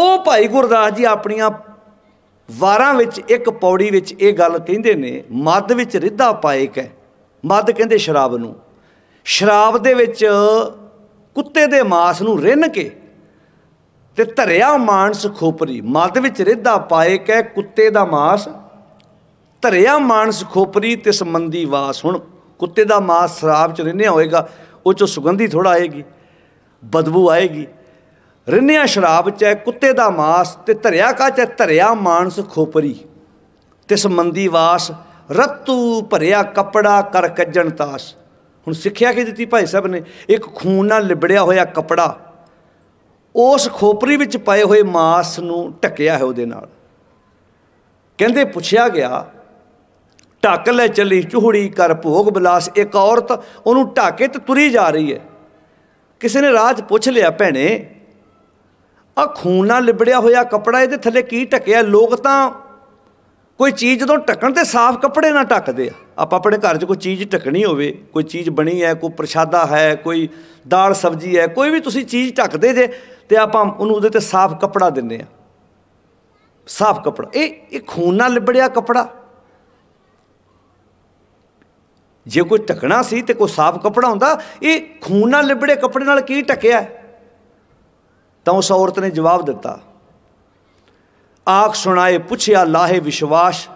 ਉਹ ਭਾਈ ਗੁਰਦਾਸ ਜੀ ਆਪਣੀਆਂ ਵਾਰਾਂ ਵਿੱਚ ਇੱਕ ਪੌੜੀ ਵਿੱਚ ਇਹ ਗੱਲ ਕਹਿੰਦੇ ਨੇ ਮਦ ਵਿੱਚ ਰਿੱਧਾ ਪਾਇਕ ਹੈ ਮਦ ਕਹਿੰਦੇ ਸ਼ਰਾਬ ਨੂੰ ਸ਼ਰਾਬ ਦੇ ਵਿੱਚ ਕੁੱਤੇ ਦੇ ਮਾਸ ਨੂੰ ਰਿੰਨ ਕੇ ਤੇ ਧਰਿਆ ਮਾਨਸ ਖੋਪਰੀ ਮਦ ਵਿੱਚ ਰਿੱਧਾ ਪਾਇਕ ਹੈ ਕੁੱਤੇ ਦਾ ਮਾਸ ਧਰਿਆ ਮਾਨਸ ਖੋਪਰੀ ਤੇ ਸੰਬੰਧੀ ਵਾਸ ਹੁਣ ਕੁੱਤੇ ਦਾ ਮਾਸ ਸ਼ਰਾਬ ਚ ਰਿੰਨਿਆ ਹੋਏਗਾ ਉਹ ਚ ਸੁਗੰਧੀ ਥੋੜਾ ਆਏਗੀ ਬਦਬੂ ਆਏਗੀ ਰਿੰਨਿਆ ਸ਼ਰਾਬ ਚ ਕੁੱਤੇ ਦਾ ਮਾਸ ਤੇ ਧਰਿਆ ਕਾ ਚ ਧਰਿਆ ਮਾਨਸ ਖੋਪਰੀ ਤਿਸ ਮੰਦੀ ਵਾਸ ਰਤੂ ਭਰਿਆ ਕਪੜਾ ਕਰ ਕੱਜਣ ਤਾਸ ਹੁਣ ਸਿੱਖਿਆ ਕੀ ਦਿੱਤੀ ਭਾਈ ਸਾਹਿਬ ਨੇ ਇੱਕ ਖੂਨ ਨਾਲ ਲਿਬੜਿਆ ਹੋਇਆ ਕਪੜਾ ਉਸ ਖੋਪਰੀ ਵਿੱਚ ਪਏ ਹੋਏ ਮਾਸ ਨੂੰ ਟਕਿਆ ਹੈ ਉਹਦੇ ਨਾਲ ਕਹਿੰਦੇ ਪੁੱਛਿਆ ਗਿਆ ਢੱਕ ਲੈ ਚੱਲੀ ਚੂੜੀ ਕਰ ਭੋਗ ਬਲਾਸ ਇੱਕ ਔਰਤ ਉਹਨੂੰ ਢਾਕੇ ਤੇ ਤੁਰੀ ਜਾ ਰਹੀ ਹੈ ਕਿਸੇ ਨੇ ਰਾਤ ਪੁੱਛ ਲਿਆ ਭੈਣੇ ਆ ਖੂਨ ਨਾਲ ਲਿਬੜਿਆ ਹੋਇਆ ਕਪੜਾ ਇਹਦੇ ਥੱਲੇ ਕੀ ਟਕਿਆ ਲੋਕ ਤਾਂ ਕੋਈ ਚੀਜ਼ ਜਦੋਂ ਟਕਣ ਤੇ ਸਾਫ਼ ਕੱਪੜੇ ਨਾਲ ਟਕਦੇ ਆ ਆਪਾਂ ਆਪਣੇ ਘਰ 'ਚ ਕੋਈ ਚੀਜ਼ ਟਕਣੀ ਹੋਵੇ ਕੋਈ ਚੀਜ਼ ਬਣੀ ਹੈ ਕੋਈ ਪ੍ਰਸ਼ਾਦਾ ਹੈ ਕੋਈ ਦਾਲ ਸਬਜ਼ੀ ਹੈ ਕੋਈ ਵੀ ਤੁਸੀਂ ਚੀਜ਼ ਟਕਦੇ ਜੇ ਤੇ ਆਪਾਂ ਉਹਨੂੰ ਉਹਦੇ ਤੇ ਸਾਫ਼ ਕੱਪੜਾ ਦਿੰਨੇ ਆ ਸਾਫ਼ ਕੱਪੜਾ ਇਹ ਇਹ ਖੂਨ ਨਾਲ ਲਿਬੜਿਆ ਕੱਪੜਾ ਜੇ ਕੋਈ ਟਕਣਾ ਸੀ ਤੇ ਕੋਈ ਸਾਫ਼ ਕੱਪੜਾ ਹੁੰਦਾ ਇਹ ਖੂਨ ਨਾਲ ਲਿਬੜੇ ਕੱਪੜੇ ਨਾਲ ਕੀ ਟਕਿਆ ਤਾਂ ਉਸ ਔਰਤ ਨੇ ਜਵਾਬ ਦਿੱਤਾ ਆਖ ਸੁਣਾਏ ਪੁੱਛਿਆ ਲਾਹੇ ਵਿਸ਼ਵਾਸ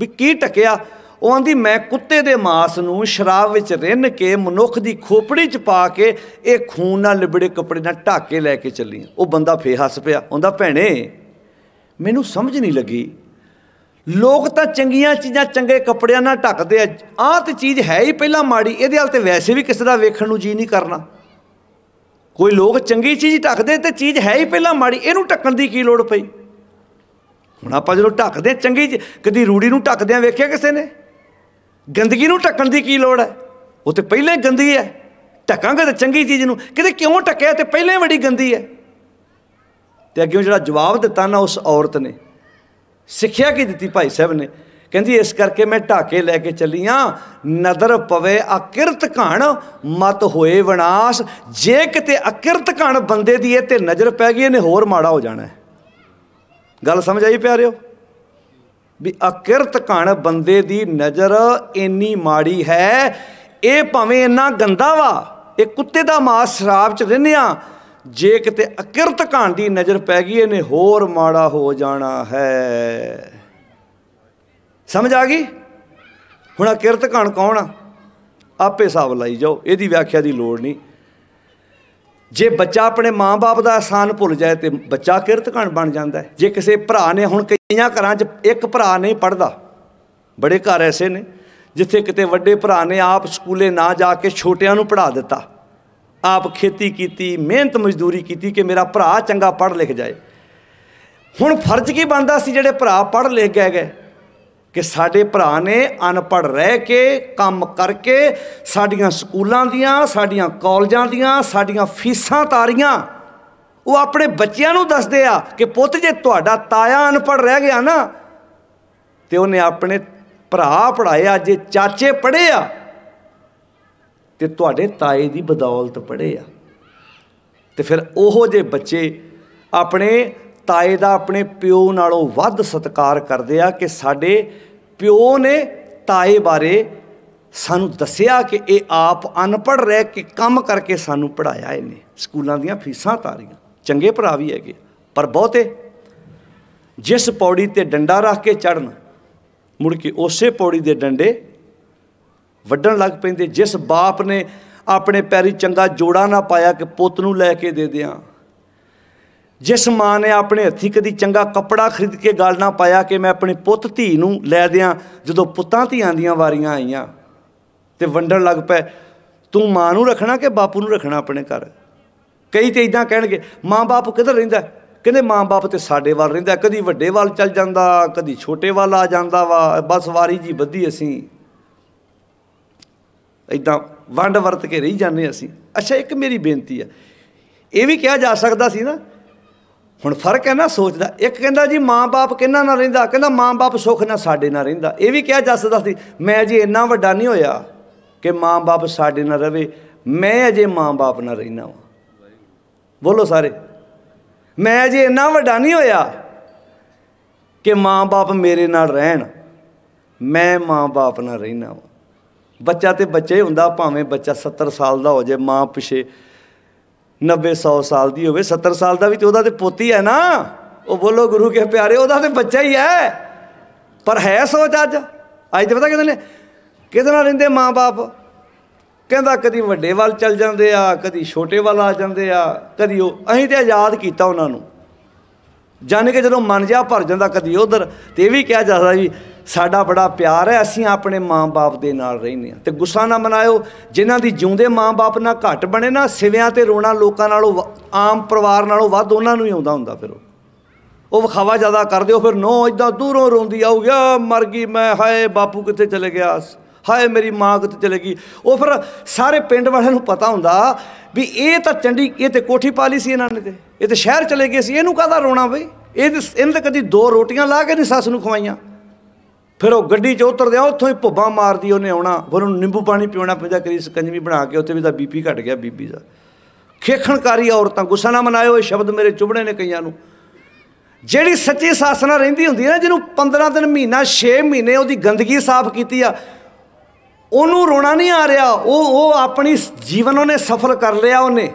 ਵੀ ਕੀ ਟਕਿਆ ਉਹ ਆਂਦੀ ਮੈਂ ਕੁੱਤੇ ਦੇ ਮਾਸ ਨੂੰ ਸ਼ਰਾਬ ਵਿੱਚ ਰਿੰਨ ਕੇ ਮਨੁੱਖ ਦੀ ਖੋਪੜੀ 'ਚ ਪਾ ਕੇ ਇਹ ਖੂਨ ਨਾਲ ਲਿਬੜੇ ਕੱਪੜੇ ਨਾਲ ਢਾਕ ਕੇ ਲੈ ਕੇ ਚੱਲੀ ਉਹ ਬੰਦਾ ਫੇ ਹੱਸ ਪਿਆ ਹੁੰਦਾ ਭੈਣੇ ਮੈਨੂੰ ਸਮਝ ਨਹੀਂ ਲੱਗੀ ਲੋਕ ਤਾਂ ਚੰਗੀਆਂ ਚੀਜ਼ਾਂ ਚੰਗੇ ਕੱਪੜਿਆਂ ਨਾਲ ਢੱਕਦੇ ਆ ਆਹ ਤੇ ਚੀਜ਼ ਹੈ ਹੀ ਪਹਿਲਾਂ ਮਾੜੀ ਇਹਦੇ ਹਾਲ ਤੇ ਵੈਸੇ ਵੀ ਕਿਸੇ ਦਾ ਵੇਖਣ ਨੂੰ ਜੀ ਨਹੀਂ ਕਰਨਾ ਕੋਈ ਲੋਕ ਚੰਗੀ ਚੀਜ਼ ਢੱਕਦੇ ਤੇ ਚੀਜ਼ ਹੈ ਹੀ ਪਹਿਲਾਂ ਮਾੜੀ ਇਹਨੂੰ ਢੱਕਣ ਦੀ ਕੀ ਲੋੜ ਪਈ ਹੁਣ ਆਪਾਂ ਜਦੋਂ ਢੱਕਦੇ ਚੰਗੀ ਕਦੀ ਰੂੜੀ ਨੂੰ ਆ ਵੇਖਿਆ ਕਿਸੇ ਨੇ ਗੰਦਗੀ ਨੂੰ ਢੱਕਣ ਦੀ ਕੀ ਲੋੜ ਹੈ ਉਹ ਤੇ ਪਹਿਲਾਂ ਹੀ ਗੰਦੀ ਹੈ ਢੱਕਾਂਗੇ ਤਾਂ ਚੰਗੀ ਚੀਜ਼ ਨੂੰ ਕਿਤੇ ਕਿਉਂ ਢੱਕਿਆ ਤੇ ਪਹਿਲਾਂ ਹੀ ਬੜੀ ਗੰਦੀ ਹੈ ਤੇ ਅੱਗੇ ਜਿਹੜਾ ਜਵਾਬ ਦਿੱਤਾ ਨਾ ਉਸ ਔਰਤ ਨੇ ਸਿੱਖਿਆ ਕੀ ਦਿੱਤੀ ਭਾਈ ਸਾਹਿਬ ਨੇ ਕਹਿੰਦੀ ਇਸ ਕਰਕੇ ਮੈਂ ਢਾਕੇ ਲੈ ਕੇ ਚੱਲੀ ਆ ਨਦਰ ਪਵੇ ਅਕਿਰਤ ਘਣ ਮਤ ਹੋਏ ਵਿਨਾਸ਼ ਜੇ ਕਿਤੇ ਅਕਿਰਤ ਘਣ ਬੰਦੇ ਦੀ ਇਹ ਤੇ ਨਜ਼ਰ ਪੈ ਗਈ ਇਹਨੇ ਹੋਰ ਮਾੜਾ ਹੋ ਜਾਣਾ ਗੱਲ ਸਮਝ ਆਈ ਪਿਆਰਿਓ ਵੀ ਅਕਿਰਤ ਘਣ ਬੰਦੇ ਦੀ ਨਜ਼ਰ ਇੰਨੀ ਮਾੜੀ ਹੈ ਇਹ ਭਾਵੇਂ ਇੰਨਾ ਗੰਦਾ ਵਾ ਇਹ ਕੁੱਤੇ ਦਾ ਮਾਸ ਸ਼ਰਾਬ ਚ ਰਿੰਨਿਆ ਜੇ ਕਿਤੇ ਅਕਿਰਤ ਘਣ ਦੀ ਨਜ਼ਰ ਪੈ ਗਈ ਇਹਨੇ ਹੋਰ ਮਾੜਾ ਹੋ ਜਾਣਾ ਹੈ ਸਮਝ ਆ ਗਈ ਹੁਣ ਆ ਕਿਰਤ ਕਣ ਕੌਣ ਆ ਆਪੇ ਸਾਬ ਲਈ ਜਾਓ ਇਹਦੀ ਵਿਆਖਿਆ ਦੀ ਲੋੜ ਨਹੀਂ ਜੇ ਬੱਚਾ ਆਪਣੇ ਮਾਂ-ਬਾਪ ਦਾ ਆਸਾਨ ਭੁੱਲ ਜਾਏ ਤੇ ਬੱਚਾ ਕਿਰਤ ਕਣ ਬਣ ਜਾਂਦਾ ਹੈ ਜੇ ਕਿਸੇ ਭਰਾ ਨੇ ਹੁਣ ਕਈਆਂ ਘਰਾਂ 'ਚ ਇੱਕ ਭਰਾ ਨਹੀਂ ਪੜਦਾ ਬੜੇ ਘਰ ਐਸੇ ਨੇ ਜਿੱਥੇ ਕਿਤੇ ਵੱਡੇ ਭਰਾ ਨੇ ਆਪ ਸਕੂਲੇ ਨਾ ਜਾ ਕੇ ਛੋਟਿਆਂ ਨੂੰ ਪੜਾ ਦਿੱਤਾ ਆਪ ਖੇਤੀ ਕੀਤੀ ਮਿਹਨਤ ਮਜ਼ਦੂਰੀ ਕੀਤੀ ਕਿ ਮੇਰਾ ਭਰਾ ਚੰਗਾ ਪੜ੍ਹ ਲਿਖ ਜਾਏ ਹੁਣ ਫਰਜ਼ ਕੀ ਬਣਦਾ ਸੀ ਜਿਹੜੇ ਭਰਾ ਪੜ੍ਹ ਲਿਖ ਗਏ ਗਏ ਕਿ ਸਾਡੇ ਭਰਾ ਨੇ ਅਨਪੜ ਰਹਿ ਕੇ ਕੰਮ ਕਰਕੇ ਸਾਡੀਆਂ ਸਕੂਲਾਂ ਦੀਆਂ ਸਾਡੀਆਂ ਕਾਲਜਾਂ ਦੀਆਂ ਸਾਡੀਆਂ ਫੀਸਾਂ ਤਾਰੀਆਂ ਉਹ ਆਪਣੇ ਬੱਚਿਆਂ ਨੂੰ ਦੱਸਦੇ ਆ ਕਿ ਪੁੱਤ ਜੇ ਤੁਹਾਡਾ ਤਾਇਆ ਅਨਪੜ ਰਹਿ ਗਿਆ ਨਾ ਤੇ ਉਹਨੇ ਆਪਣੇ ਭਰਾ ਪੜਾਇਆ ਜੇ ਚਾਚੇ ਪੜੇ ਆ ਤੇ ਤੁਹਾਡੇ ਤਾਏ ਦੀ ਬਦੌਲਤ ਪੜੇ ਆ ਤੇ ਫਿਰ ਉਹੋ ਜੇ ਬੱਚੇ ਆਪਣੇ ਤਾਏ ਦਾ ਆਪਣੇ ਪਿਓ ਨਾਲੋਂ ਵੱਧ ਸਤਿਕਾਰ ਕਰਦੇ ਆ ਕਿ ਸਾਡੇ ਪਿਓ ਨੇ ਤਾਏ ਬਾਰੇ ਸਾਨੂੰ ਦੱਸਿਆ ਕਿ ਇਹ ਆਪ ਅਨਪੜ੍ਹ ਰਹਿ ਕੇ ਕੰਮ ਕਰਕੇ ਸਾਨੂੰ ਪੜਾਇਆ ਇਹਨੇ ਸਕੂਲਾਂ ਦੀਆਂ ਫੀਸਾਂ ਤਾਰੀਆਂ ਚੰਗੇ ਭਰਾ ਵੀ ਹੈਗੇ ਪਰ ਬਹੁਤੇ ਜਿਸ ਪੌੜੀ ਤੇ ਡੰਡਾ ਰੱਖ ਕੇ ਚੜਨ ਮੁੜ ਕੇ ਉਸੇ ਪੌੜੀ ਦੇ ਡੰਡੇ ਵੱਢਣ ਲੱਗ ਪੈਂਦੇ ਜਿਸ ਬਾਪ ਨੇ ਆਪਣੇ ਪੈਰੀ ਚੰਗਾ ਜੋੜਾ ਨਾ ਪਾਇਆ ਕਿ ਪੁੱਤ ਨੂੰ ਲੈ ਕੇ ਦੇ ਦਿਆਂ ਜਿਸ ਮਾਂ ਨੇ ਆਪਣੇ ਹੱਥੀ ਕਦੀ ਚੰਗਾ ਕੱਪੜਾ ਖਰੀਦ ਕੇ ਗੱਲ ਨਾ ਪਾਇਆ ਕਿ ਮੈਂ ਆਪਣੇ ਪੁੱਤ ਧੀ ਨੂੰ ਲੈ ਦਿਆਂ ਜਦੋਂ ਪੁੱਤਾਂ ਧੀਆਂ ਦੀਆਂ ਵਾਰੀਆਂ ਆਈਆਂ ਤੇ ਵੰਡਣ ਲੱਗ ਪਏ ਤੂੰ ਮਾਂ ਨੂੰ ਰੱਖਣਾ ਕਿ ਬਾਪੂ ਨੂੰ ਰੱਖਣਾ ਆਪਣੇ ਘਰ ਕਈ ਤੇ ਇਦਾਂ ਕਹਿਣਗੇ ਮਾਂ-ਬਾਪ ਕਿੱਧਰ ਰਹਿੰਦਾ ਕਹਿੰਦੇ ਮਾਂ-ਬਾਪ ਤੇ ਸਾਡੇ ਵੱਲ ਰਹਿੰਦਾ ਕਦੀ ਵੱਡੇ ਵੱਲ ਚੱਲ ਜਾਂਦਾ ਕਦੀ ਛੋਟੇ ਵੱਲ ਆ ਜਾਂਦਾ ਵਾ ਬਸ ਵਾਰੀ ਜੀ ਬੱਧੀ ਅਸੀਂ ਇਦਾਂ ਵੰਡ ਵਰਤ ਕੇ ਰਹੀ ਜਾਂਦੇ ਅਸੀਂ ਅੱਛਾ ਇੱਕ ਮੇਰੀ ਬੇਨਤੀ ਆ ਇਹ ਵੀ ਕਿਹਾ ਜਾ ਸਕਦਾ ਸੀ ਨਾ ਹੁਣ ਫਰਕ ਹੈ ਨਾ ਸੋਚ ਦਾ ਇੱਕ ਕਹਿੰਦਾ ਜੀ ਮਾਂ-ਬਾਪ ਕਿੰਨਾ ਨਾਲ ਰਹਿੰਦਾ ਕਹਿੰਦਾ ਮਾਂ-ਬਾਪ ਸੁੱਖ ਨਾਲ ਸਾਡੇ ਨਾਲ ਰਹਿੰਦਾ ਇਹ ਵੀ ਕਿਹਾ ਜਾ ਸਕਦਾ ਸੀ ਮੈਂ ਜੀ ਇੰਨਾ ਵੱਡਾ ਨਹੀਂ ਹੋਇਆ ਕਿ ਮਾਂ-ਬਾਪ ਸਾਡੇ ਨਾਲ ਰਵੇ ਮੈਂ ਅਜੇ ਮਾਂ-ਬਾਪ ਨਾਲ ਰਹਿਣਾ ਵਾ ਬੋਲੋ ਸਾਰੇ ਮੈਂ ਜੀ ਇੰਨਾ ਵੱਡਾ ਨਹੀਂ ਹੋਇਆ ਕਿ ਮਾਂ-ਬਾਪ ਮੇਰੇ ਨਾਲ ਰਹਿਣ ਮੈਂ ਮਾਂ-ਬਾਪ ਨਾਲ ਰਹਿਣਾ ਵਾ ਬੱਚਾ ਤੇ ਬੱਚੇ ਹੁੰਦਾ ਭਾਵੇਂ ਬੱਚਾ 70 ਸਾਲ ਦਾ ਹੋ ਜਾਏ ਮਾਂ ਪਿਛੇ 90 100 ਸਾਲ ਦੀ ਹੋਵੇ 70 ਸਾਲ ਦਾ ਵੀ ਤੇ ਉਹਦਾ ਤੇ ਪੋਤੀ ਹੈ ਨਾ ਉਹ ਬੋਲੋ ਗੁਰੂ ਕੇ ਪਿਆਰੇ ਉਹਦਾ ਤੇ ਬੱਚਾ ਹੀ ਹੈ ਪਰ ਹੈ ਸੋਚ ਅੱਜ ਅੱਜ ਤੇ ਪਤਾ ਕਿਹਦੇ ਨੇ ਕਿਹਦੇ ਨਾਲ ਰਹਿੰਦੇ ਮਾਪੇ ਕਹਿੰਦਾ ਕਦੀ ਵੱਡੇ ਵੱਲ ਚੱਲ ਜਾਂਦੇ ਆ ਕਦੀ ਛੋਟੇ ਵੱਲ ਆ ਜਾਂਦੇ ਆ ਕਦੀ ਉਹ ਅਸੀਂ ਤੇ ਆਜ਼ਾਦ ਕੀਤਾ ਉਹਨਾਂ ਨੂੰ ਜਾਣ ਕੇ ਜਦੋਂ ਮਨ ਜਾ ਭਰ ਜਾਂਦਾ ਕਦੀ ਉਧਰ ਤੇ ਇਹ ਵੀ ਕਿਹਾ ਜਾਂਦਾ ਜੀ ਸਾਡਾ ਬੜਾ ਪਿਆਰ ਹੈ ਅਸੀਂ ਆਪਣੇ ਮਾਂ-ਬਾਪ ਦੇ ਨਾਲ ਰਹਿੰਦੇ ਆ ਤੇ ਗੁੱਸਾ ਨਾ ਮਨਾਇਓ ਜਿਨ੍ਹਾਂ ਦੀ ਜਿਉਂਦੇ ਮਾਂ-ਬਾਪ ਨਾਲ ਘੱਟ ਬਣੇ ਨਾ ਸਿਵਿਆਂ ਤੇ ਰੋਣਾ ਲੋਕਾਂ ਨਾਲੋਂ ਆਮ ਪਰਿਵਾਰ ਨਾਲੋਂ ਵੱਧ ਉਹਨਾਂ ਨੂੰ ਹੀ ਆਉਂਦਾ ਹੁੰਦਾ ਫਿਰ ਉਹ ਉਹ ਵਿਖਾਵਾ ਜ਼ਿਆਦਾ ਕਰਦੇ ਹੋ ਫਿਰ ਨੋ ਇਦਾਂ ਦੂਰੋਂ ਰੋਂਦੀ ਆਉਗੀ ਆ ਮਰ ਗਈ ਮੈਂ ਹਾਏ ਬਾਪੂ ਕਿੱਥੇ ਚਲੇ ਗਿਆ ਹਾਏ ਮੇਰੀ ਮਾਂ ਕਿੱਥੇ ਚਲੇ ਗਈ ਉਹ ਫਿਰ ਸਾਰੇ ਪਿੰਡ ਵਾਲਿਆਂ ਨੂੰ ਪਤਾ ਹੁੰਦਾ ਵੀ ਇਹ ਤਾਂ ਚੰਡੀ ਇਹ ਤੇ ਕੋਠੀ ਪਾ ਲਈ ਸੀ ਇਹਨਾਂ ਨੇ ਤੇ ਇਹ ਤੇ ਸ਼ਹਿਰ ਚਲੇ ਗਏ ਸੀ ਇਹਨੂੰ ਕਾਹਦਾ ਰੋਣਾ ਬਈ ਇਹ ਇਹਨਾਂ ਦੇ ਕਦੀ ਦੋ ਰੋਟੀਆਂ ਲਾ ਕੇ ਨਹੀਂ ਸੱਸ ਨੂੰ ਖਵਾਈਆਂ ਫਿਰ ਉਹ ਗੱਡੀ 'ਚ ਉਤਰਦੇ ਆ ਉੱਥੋਂ ਹੀ ਭੁੱਬਾ ਮਾਰਦੀ ਉਹਨੇ ਆਉਣਾ ਫਿਰ ਉਹਨੂੰ ਨਿੰਬੂ ਪਾਣੀ ਪੀਉਣਾ ਪੈਂਦਾ ਕਰੀ ਸਕੰਜਵੀ ਬਣਾ ਕੇ ਉੱਥੇ ਵੀ ਤਾਂ ਬੀਪੀ ਘਟ ਗਿਆ ਬੀਬੀ ਦਾ ਖੇਖਣਕਾਰੀ ਔਰਤਾਂ ਗੁੱਸਾ ਨਾ ਮਨਾਇਓ ਇਹ ਸ਼ਬਦ ਮੇਰੇ ਚੁਬੜੇ ਨੇ ਕਈਆਂ ਨੂੰ ਜਿਹੜੀ ਸੱਚੀ ਸਾਸਨਾ ਰਹਿੰਦੀ ਹੁੰਦੀ ਹੈ ਨਾ ਜਿਹਨੂੰ 15 ਦਿਨ ਮਹੀਨਾ 6 ਮਹੀਨੇ ਉਹਦੀ ਗੰਦਗੀ ਸਾਫ਼ ਕੀਤੀ ਆ ਉਹਨੂੰ ਰੋਣਾ ਨਹੀਂ ਆ ਰਿਹਾ ਉਹ ਉਹ ਆਪਣੀ ਜੀਵਨ ਉਹਨੇ ਸਫਲ ਕਰ ਲਿਆ ਉਹਨੇ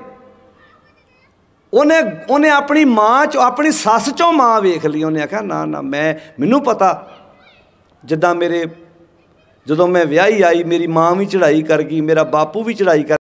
ਉਹਨੇ ਉਹਨੇ ਆਪਣੀ ਮਾਂ ਚ ਆਪਣੀ ਸੱਸ ਚੋਂ ਮਾਂ ਵੇਖ ਲਈ ਉਹਨੇ ਆਖਿਆ ਨਾ ਨਾ ਮੈਂ ਮੈਨੂੰ ਪਤਾ ਜਿੱਦਾਂ ਮੇਰੇ ਜਦੋਂ ਮੈਂ ਵਿਆਹੀ ਆਈ ਮੇਰੀ ਮਾਂ ਵੀ ਚੜ੍ਹਾਈ ਕਰ ਗਈ ਮੇਰਾ ਬਾਪੂ ਵੀ ਚੜ੍ਹਾਈ ਕਰ